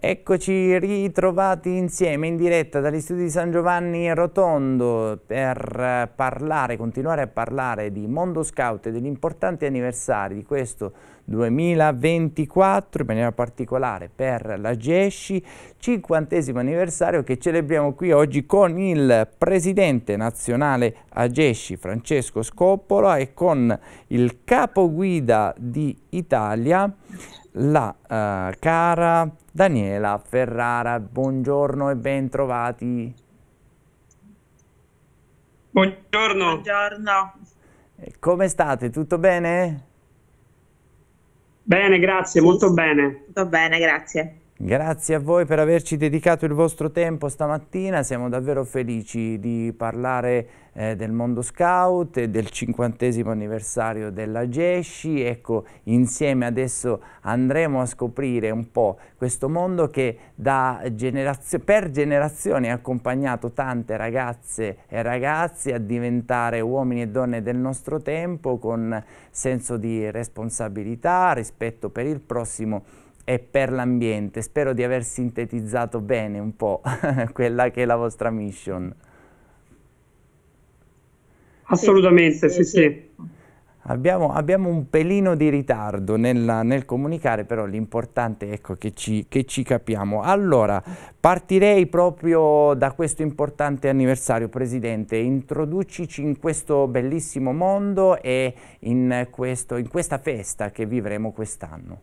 Eccoci ritrovati insieme in diretta dagli studi di San Giovanni Rotondo per parlare, continuare a parlare di Mondo Scout e degli importanti anniversari di questo 2024, in maniera particolare per la GESCI, cinquantesimo anniversario che celebriamo qui oggi con il presidente nazionale AGESCI Francesco Scoppola e con il capo guida di Italia la uh, cara Daniela Ferrara. Buongiorno e bentrovati. Buongiorno. Buongiorno. Eh, come state? Tutto bene? Bene, grazie, sì, molto bene. Tutto bene, grazie. Grazie a voi per averci dedicato il vostro tempo stamattina, siamo davvero felici di parlare eh, del mondo scout e del cinquantesimo anniversario della GESCI. Ecco, insieme adesso andremo a scoprire un po' questo mondo che generazio per generazioni ha accompagnato tante ragazze e ragazzi a diventare uomini e donne del nostro tempo con senso di responsabilità, rispetto per il prossimo e per l'ambiente. Spero di aver sintetizzato bene un po' quella che è la vostra mission. Assolutamente, sì, sì. sì. Abbiamo, abbiamo, un pelino di ritardo nel, nel comunicare, però l'importante è ecco, che ci, che ci, capiamo. Allora, partirei proprio da questo importante anniversario, Presidente. Introducici in questo bellissimo mondo e in, questo, in questa festa che vivremo quest'anno.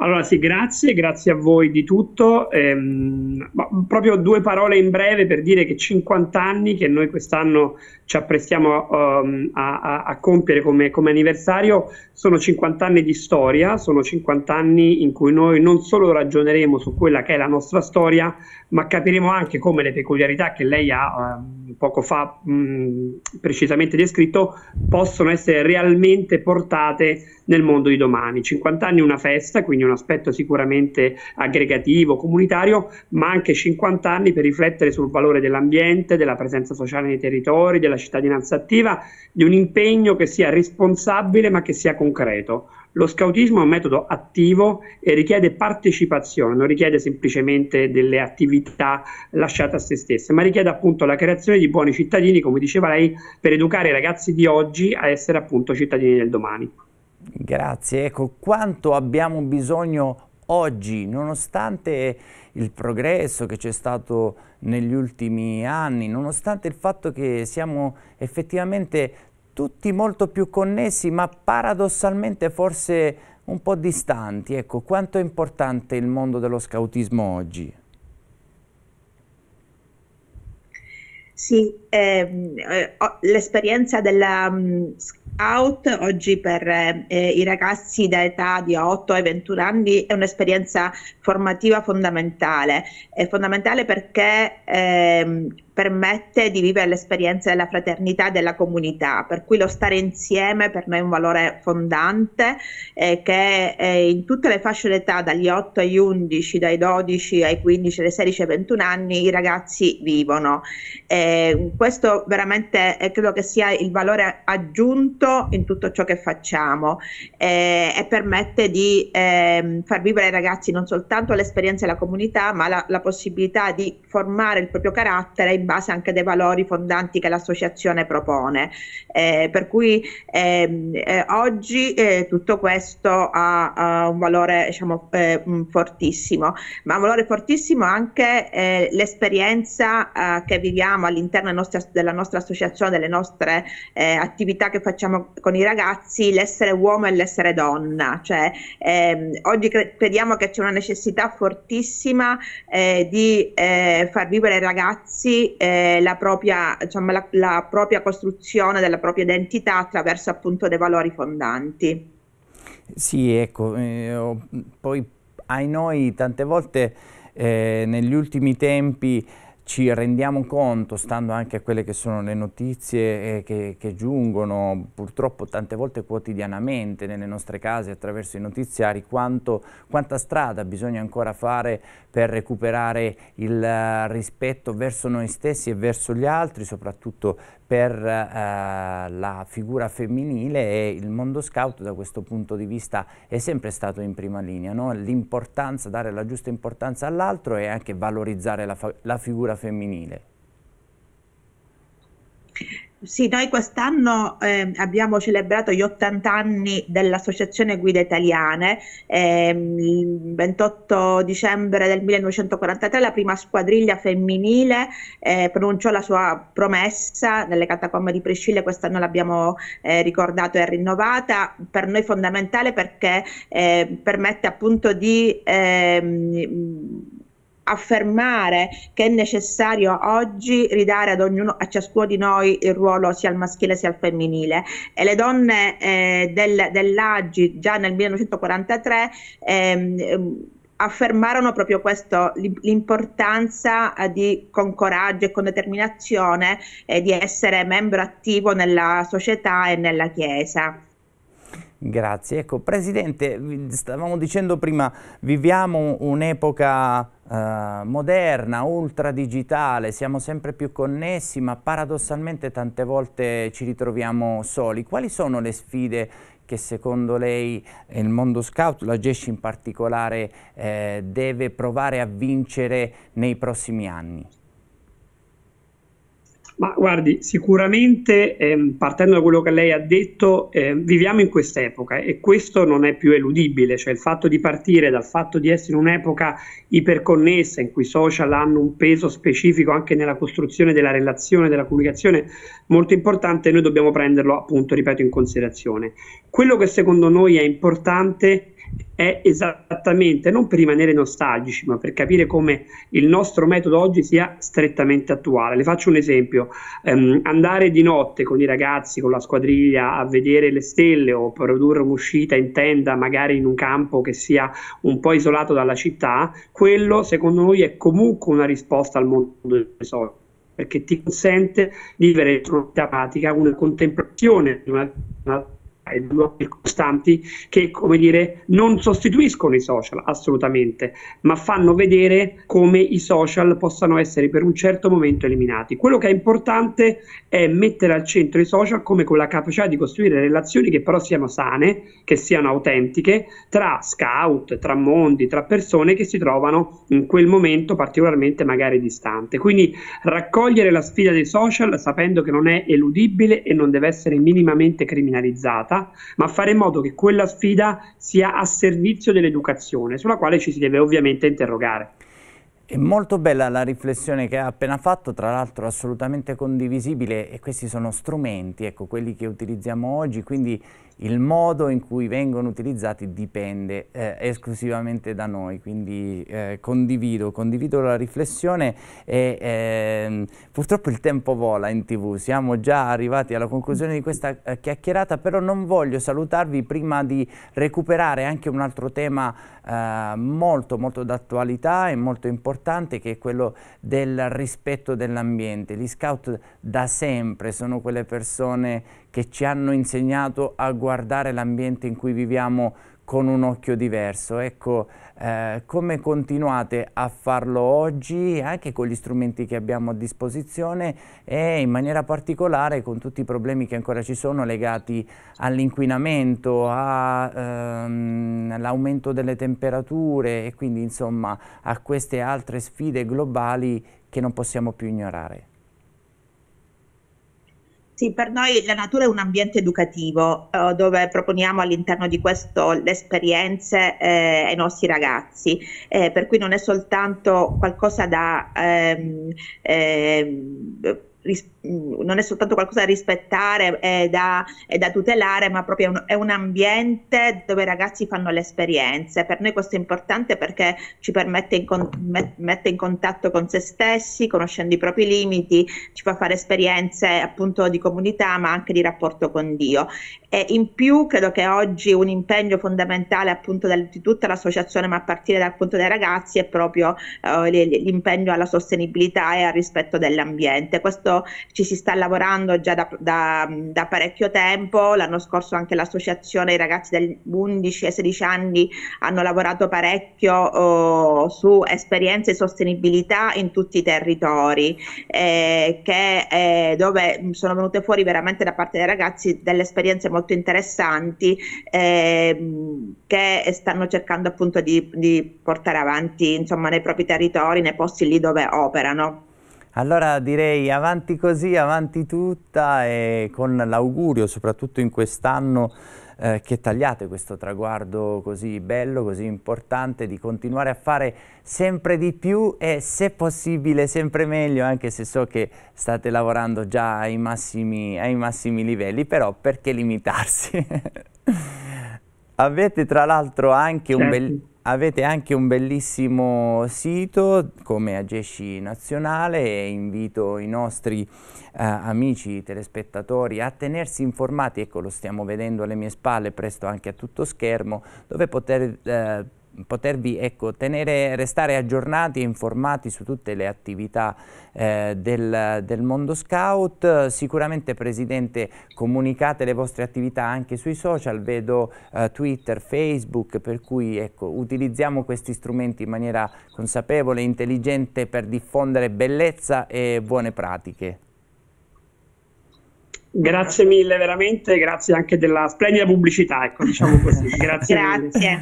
Allora sì, grazie, grazie a voi di tutto. Ehm, proprio due parole in breve per dire che 50 anni che noi quest'anno ci apprestiamo um, a, a, a, compiere come, come, anniversario sono 50 anni di storia, sono 50 anni in cui noi non solo ragioneremo su quella che è la nostra storia, ma capiremo anche come le peculiarità che lei ha um, poco fa um, precisamente descritto possono essere realmente portate nel mondo di domani. 50 anni è una festa, quindi una un aspetto sicuramente aggregativo, comunitario, ma anche 50 anni per riflettere sul valore dell'ambiente, della presenza sociale nei territori, della cittadinanza attiva, di un impegno che sia responsabile ma che sia concreto. Lo scautismo è un metodo attivo e richiede partecipazione, non richiede semplicemente delle attività lasciate a se stesse, ma richiede appunto la creazione di buoni cittadini, come diceva lei, per educare i ragazzi di oggi a essere appunto cittadini del domani. Grazie, ecco quanto abbiamo bisogno oggi, nonostante il progresso che c'è stato negli ultimi anni, nonostante il fatto che siamo effettivamente tutti molto più connessi, ma paradossalmente forse un po' distanti, ecco quanto è importante il mondo dello scautismo oggi? Sì, Ehm, eh, l'esperienza della um, mm, Scout oggi per eh, i ragazzi da età di 8 ai 21 anni è un'esperienza formativa fondamentale, è fondamentale perché eh, permette di vivere l'esperienza della fraternità e della comunità, per cui lo stare insieme per noi è un valore fondante eh, che eh, in tutte le fasce d'età, dagli 8 agli 11, dai 12 ai 15, dai 16 ai 21 anni, i ragazzi vivono. Eh, questo veramente eh, credo che sia il valore aggiunto in tutto ciò che facciamo eh, e permette di eh, far vivere ai ragazzi non soltanto l'esperienza della comunità, ma la, la, possibilità di formare il proprio carattere in base anche dei valori fondanti che l'associazione propone. Eh, per cui ehm, eh, oggi eh, tutto questo ha, ha un valore diciamo, fortissimo, ma un valore fortissimo anche l'esperienza che viviamo all'interno del nostro nostre, della nostra associazione, delle nostre eh, attività che facciamo con i ragazzi, l'essere uomo e l'essere donna. Cioè, ehm, oggi cre- crediamo che c'è una necessità fortissima eh, di eh, far vivere ai ragazzi eh, la propria, diciamo, la, la propria costruzione della propria identità attraverso appunto dei valori fondanti. Sì, ecco, eh, poi ai noi tante volte eh, negli ultimi tempi ci rendiamo conto, stando anche a quelle che sono le notizie eh, che, che, giungono purtroppo tante volte quotidianamente nelle nostre case attraverso i notiziari, quanto, quanta strada bisogna ancora fare per recuperare il eh, rispetto verso noi stessi e verso gli altri, soprattutto per eh, la figura femminile e il mondo scout da questo punto di vista è sempre stato in prima linea, no? l'importanza, dare la giusta importanza all'altro e anche valorizzare la, la figura femminile. Sì, noi quest'anno eh, abbiamo celebrato gli 80 anni dell'Associazione Guide Italiane. Eh, il 28 dicembre del 1943 la prima squadriglia femminile eh, pronunciò la sua promessa nelle catacombe di Priscilla, quest'anno l'abbiamo eh, ricordato e rinnovata. Per noi fondamentale perché eh, permette appunto di ehm, affermare che è necessario oggi ridare ad ognuno, a ciascuno di noi il ruolo sia al maschile sia al femminile e le donne eh, del, dell'Agi già nel 1943 ehm, ehm, affermarono proprio questo, l'importanza eh, di con coraggio e con determinazione eh, di essere membro attivo nella società e nella Chiesa. Grazie. Ecco, Presidente, stavamo dicendo prima, viviamo un'epoca eh, moderna, ultra digitale, siamo sempre più connessi, ma paradossalmente tante volte ci ritroviamo soli. Quali sono le sfide che secondo lei il mondo scout, la GESCI in particolare, eh, deve provare a vincere nei prossimi anni? Ma guardi, sicuramente ehm, partendo da quello che lei ha detto, eh, viviamo in quest'epoca e questo non è più eludibile, cioè il fatto di partire dal fatto di essere in un'epoca iperconnessa in cui i social hanno un peso specifico anche nella costruzione della relazione, della comunicazione molto importante, noi dobbiamo prenderlo appunto, ripeto, in considerazione. Quello che secondo noi è importante è esattamente, non per rimanere nostalgici, ma per capire come il nostro metodo oggi sia strettamente attuale. Le faccio un esempio, ehm, andare di notte con i ragazzi, con la squadriglia a vedere le stelle o produrre un'uscita in tenda, magari in un campo che sia un po' isolato dalla città, quello secondo noi è comunque una risposta al mondo dei soldi perché ti consente di vivere in una tematica, una contemplazione di una, una e blocchi costanti che, come dire, non sostituiscono i social assolutamente, ma fanno vedere come i social possano essere per un certo momento eliminati. Quello che è importante è mettere al centro i social come con la capacità di costruire relazioni che però siano sane, che siano autentiche, tra scout, tra mondi, tra persone che si trovano in quel momento particolarmente magari distante. Quindi raccogliere la sfida dei social sapendo che non è eludibile e non deve essere minimamente criminalizzata ma fare in modo che quella sfida sia a servizio dell'educazione, sulla quale ci si deve ovviamente interrogare. È molto bella la riflessione che ha appena fatto, tra l'altro assolutamente condivisibile e questi sono strumenti, ecco, quelli che utilizziamo oggi, quindi il modo in cui vengono utilizzati dipende eh, esclusivamente da noi, quindi eh, condivido, condivido, la riflessione e eh, purtroppo il tempo vola in tv, siamo già arrivati alla conclusione di questa eh, chiacchierata, però non voglio salutarvi prima di recuperare anche un altro tema eh, molto molto d'attualità e molto importante che è quello del rispetto dell'ambiente. Gli scout da sempre sono quelle persone che ci hanno insegnato a guardare l'ambiente in cui viviamo con un occhio diverso. Ecco, eh, come continuate a farlo oggi, anche con gli strumenti che abbiamo a disposizione e in maniera particolare con tutti i problemi che ancora ci sono legati all'inquinamento, all'aumento ehm, delle temperature e quindi insomma a queste altre sfide globali che non possiamo più ignorare. Sì, per noi la natura è un ambiente educativo eh, dove proponiamo all'interno di questo le esperienze eh, ai nostri ragazzi, eh, per cui non è soltanto qualcosa da ehm, ehm ris- mm, non è soltanto qualcosa da rispettare e da, da, tutelare, ma proprio è un, è un ambiente dove i ragazzi fanno le esperienze. Per noi questo è importante perché ci permette in con- mette in contatto con se stessi, conoscendo i propri limiti, ci fa fare esperienze appunto di comunità, ma anche di rapporto con Dio. E in più credo che oggi un impegno fondamentale appunto del, di tutta l'associazione, ma a partire dal punto dei ragazzi, è proprio eh, l'impegno alla sostenibilità e al rispetto dell'ambiente. Questo ci si sta lavorando già da, da, da parecchio tempo, l'anno scorso anche l'associazione i ragazzi dagli 11 e 16 anni hanno lavorato parecchio oh, su esperienze e sostenibilità in tutti i territori, eh, che, eh, dove sono venute fuori veramente da parte dei ragazzi delle esperienze molto interessanti eh, che stanno cercando appunto di, di portare avanti insomma, nei propri territori, nei posti lì dove operano. Allora direi avanti così, avanti tutta e con l'augurio soprattutto in quest'anno eh, che tagliate questo traguardo così bello, così importante, di continuare a fare sempre di più e se possibile sempre meglio, anche se so che state lavorando già ai massimi, ai massimi livelli, però perché limitarsi? Avete tra l'altro anche certo. un bel... Certo. Avete anche un bellissimo sito come Agesci Nazionale e invito i nostri eh, amici telespettatori a tenersi informati, ecco lo stiamo vedendo alle mie spalle, presto anche a tutto schermo, dove poter eh, potervi ecco, tenere, restare aggiornati e informati su tutte le attività eh, del, del, mondo scout. Sicuramente Presidente comunicate le vostre attività anche sui social, vedo eh, Twitter, Facebook, per cui ecco, utilizziamo questi strumenti in maniera consapevole, e intelligente per diffondere bellezza e buone pratiche. Grazie mille, veramente, grazie anche della splendida pubblicità, ecco, diciamo così. Grazie. grazie.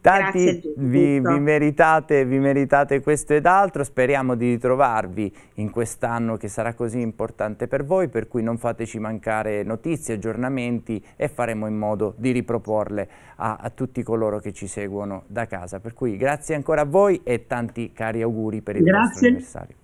Tanti grazie vi, vi, meritate, vi meritate questo ed altro, speriamo di ritrovarvi in quest'anno che sarà così importante per voi, per cui non fateci mancare notizie, aggiornamenti e faremo in modo di riproporle a, a tutti coloro che ci seguono da casa. Per cui grazie ancora a voi e tanti cari auguri per il grazie. vostro anniversario.